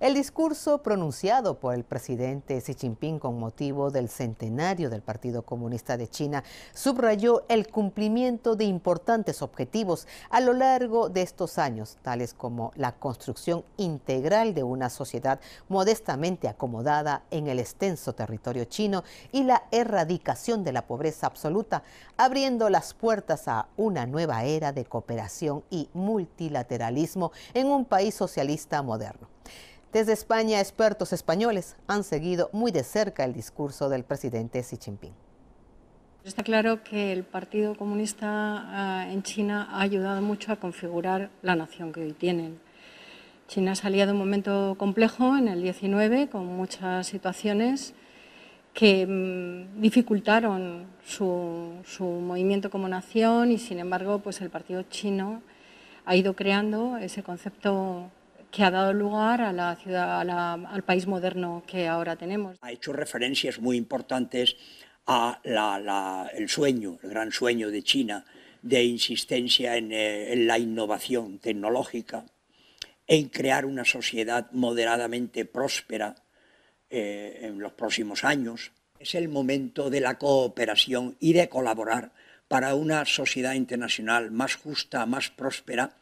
El discurso pronunciado por el presidente Xi Jinping con motivo del centenario del Partido Comunista de China subrayó el cumplimiento de importantes objetivos a lo largo de estos años, tales como la construcción integral de una sociedad modestamente acomodada en el extenso territorio chino y la erradicación de la pobreza absoluta, abriendo las puertas a una nueva era de cooperación y multilateralismo en un país socialista moderno. Desde España, expertos españoles han seguido muy de cerca el discurso del presidente Xi Jinping. Está claro que el Partido Comunista ah, en China ha ayudado mucho a configurar la nación que hoy tienen. China salía de un momento complejo en el 19 con muchas situaciones que mm, dificultaron su, su, movimiento como nación y sin embargo pues el partido chino ha ido creando ese concepto que ha dado lugar a la ciudad, al país moderno que ahora tenemos. Ha hecho referencias muy importantes a la, el sueño, el gran sueño de China, de insistencia en, eh, la innovación tecnológica, en crear una sociedad moderadamente próspera eh, en los próximos años. Es el momento de la cooperación y de colaborar para una sociedad internacional más justa, más próspera,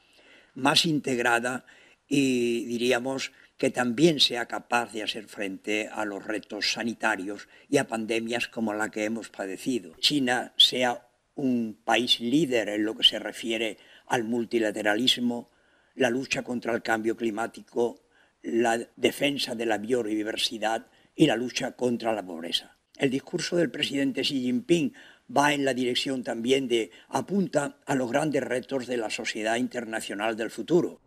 más integrada y diríamos que también sea capaz de hacer frente a los retos sanitarios y a pandemias como la que hemos padecido. China sea un país líder en lo que se refiere al multilateralismo, la lucha contra el cambio climático, la defensa de la biodiversidad y la lucha contra la pobreza. El discurso del presidente Xi Jinping va en la dirección también de apunta a los grandes retos de la sociedad internacional del futuro.